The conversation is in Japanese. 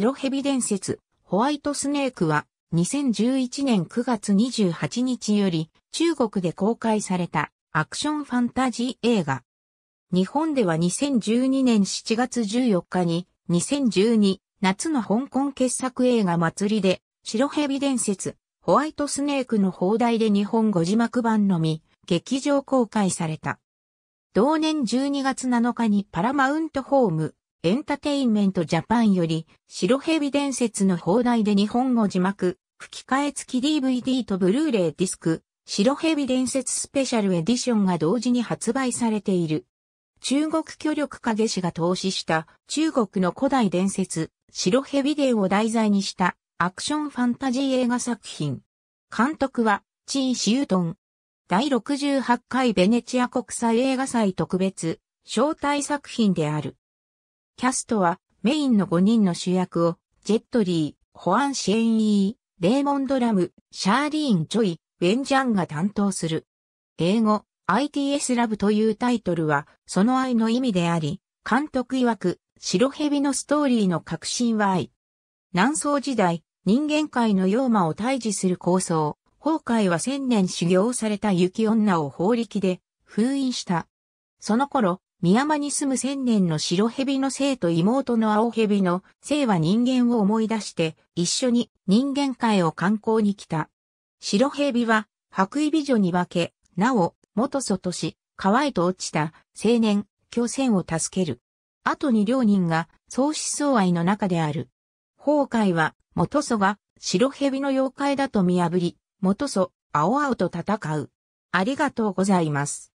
白蛇伝説、ホワイトスネークは、2011年9月28日より、中国で公開された、アクションファンタジー映画。日本では2012年7月14日に、2012夏の香港傑作映画祭りで、白蛇伝説、ホワイトスネークの放題で日本語字幕版のみ、劇場公開された。同年12月7日にパラマウントホーム、エンタテインメントジャパンより、白蛇伝説の放題で日本語字幕、吹き替え付き DVD とブルーレイディスク、白蛇伝説スペシャルエディションが同時に発売されている。中国協力影氏が投資した中国の古代伝説、白蛇伝を題材にしたアクションファンタジー映画作品。監督は、チー・シュートン。第68回ベネチア国際映画祭特別、招待作品である。キャストはメインの5人の主役をジェットリー、ホアン・シェン・イー、レーモンド・ラム、シャーリーン・ジョイ、ウェン・ジャンが担当する。英語、ITS ラブというタイトルはその愛の意味であり、監督曰く白蛇のストーリーの核心は愛。南宋時代、人間界の妖魔を退治する構想、崩壊は千年修行された雪女を法力で封印した。その頃、深山に住む千年の白蛇の生と妹の青蛇の生は人間を思い出して一緒に人間界を観光に来た。白蛇は白衣美女に分け、なお、元祖とし、川へと落ちた青年、巨仙を助ける。後に両人が相思相愛の中である。崩壊は元祖が白蛇の妖怪だと見破り、元祖、青々と戦う。ありがとうございます。